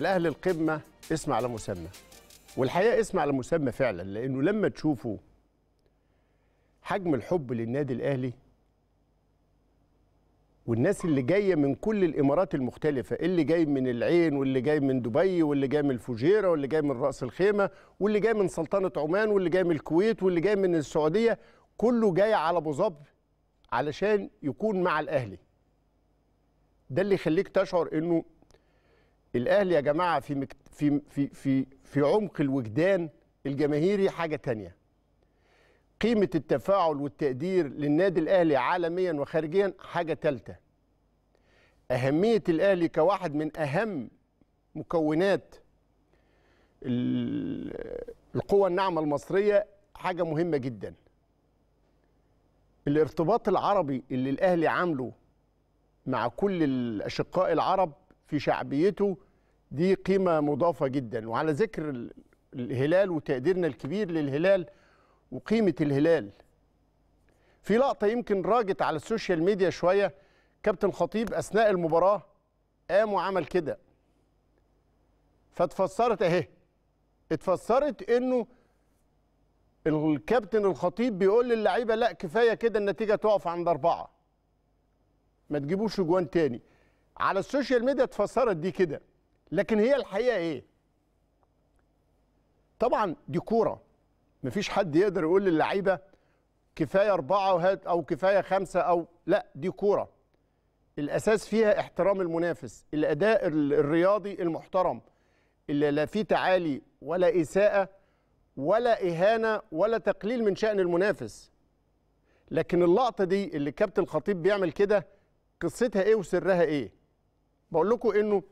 الاهلي القمه اسم على مسمى والحقيقه اسم على مسمى فعلا لانه لما تشوفوا حجم الحب للنادي الاهلي والناس اللي جايه من كل الامارات المختلفه اللي جاي من العين واللي جاي من دبي واللي جاي من الفجيره واللي جاي من راس الخيمه واللي جاي من سلطنه عمان واللي جاي من الكويت واللي جاي من السعوديه كله جاي على ابو ظبي علشان يكون مع الاهلي ده اللي يخليك تشعر انه الاهلي يا جماعه في في في في في عمق الوجدان الجماهيري حاجه تانية قيمه التفاعل والتقدير للنادي الاهلي عالميا وخارجيا حاجه ثالثه اهميه الاهلي كواحد من اهم مكونات القوة الناعمة المصرية حاجة مهمة جدا الارتباط العربي اللي الأهلي عامله مع كل الأشقاء العرب في شعبيته دي قيمة مضافة جدا وعلى ذكر الهلال وتقديرنا الكبير للهلال وقيمة الهلال في لقطة يمكن راجت على السوشيال ميديا شوية كابتن خطيب أثناء المباراة قام وعمل كده فاتفسرت أهي اتفسرت إنه الكابتن الخطيب بيقول للعيبة لا كفاية كده النتيجة تقف عند أربعة ما تجيبوش جوان تاني على السوشيال ميديا اتفسرت دي كده لكن هي الحقيقه ايه طبعا دي كوره مفيش حد يقدر يقول للعيبه كفايه اربعه وهات او كفايه خمسه او لا دي كوره الاساس فيها احترام المنافس الاداء الرياضي المحترم اللي لا فيه تعالي ولا اساءه ولا اهانه ولا تقليل من شان المنافس لكن اللقطه دي اللي كابتن الخطيب بيعمل كده قصتها ايه وسرها ايه بقول لكم انه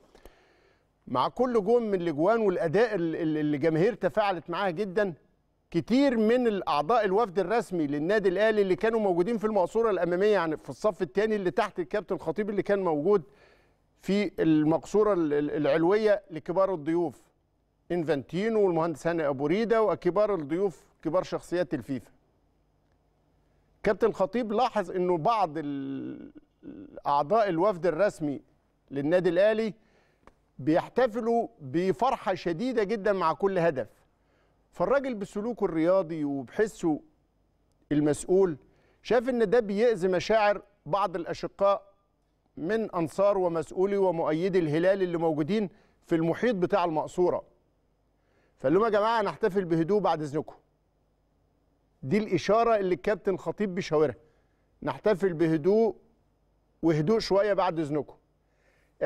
مع كل جون من الاجوان والاداء اللي الجماهير تفاعلت معاها جدا كتير من الاعضاء الوفد الرسمي للنادي الاهلي اللي كانوا موجودين في المقصوره الاماميه يعني في الصف الثاني اللي تحت الكابتن خطيب اللي كان موجود في المقصوره العلويه لكبار الضيوف انفانتينو والمهندس هاني ابو ريده وكبار الضيوف كبار شخصيات الفيفا كابتن خطيب لاحظ انه بعض اعضاء الوفد الرسمي للنادي الاهلي بيحتفلوا بفرحة شديدة جدا مع كل هدف فالراجل بسلوكه الرياضي وبحسه المسؤول شاف ان ده بيأذي مشاعر بعض الأشقاء من أنصار ومسؤولي ومؤيدي الهلال اللي موجودين في المحيط بتاع المقصورة فقال لهم يا جماعة نحتفل بهدوء بعد إذنكم دي الإشارة اللي الكابتن خطيب بيشاورها نحتفل بهدوء وهدوء شوية بعد إذنكم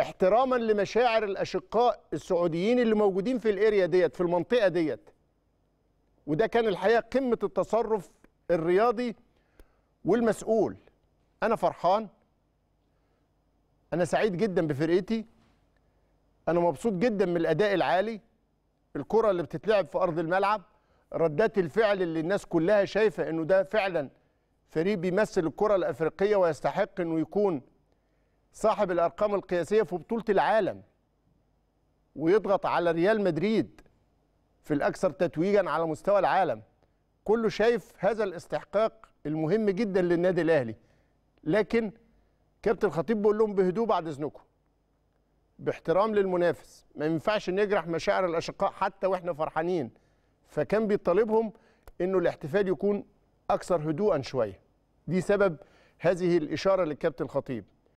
احتراما لمشاعر الاشقاء السعوديين اللي موجودين في الاريا ديت في المنطقه ديت وده كان الحقيقه قمه التصرف الرياضي والمسؤول انا فرحان انا سعيد جدا بفرقتي انا مبسوط جدا من الاداء العالي الكره اللي بتتلعب في ارض الملعب ردات الفعل اللي الناس كلها شايفه انه ده فعلا فريق بيمثل الكره الافريقيه ويستحق انه يكون صاحب الارقام القياسيه في بطوله العالم ويضغط على ريال مدريد في الاكثر تتويجا على مستوى العالم كله شايف هذا الاستحقاق المهم جدا للنادي الاهلي لكن كابتن الخطيب بيقول لهم بهدوء بعد اذنكم باحترام للمنافس ما ينفعش نجرح مشاعر الاشقاء حتى واحنا فرحانين فكان بيطالبهم انه الاحتفال يكون اكثر هدوءا شويه دي سبب هذه الاشاره للكابتن الخطيب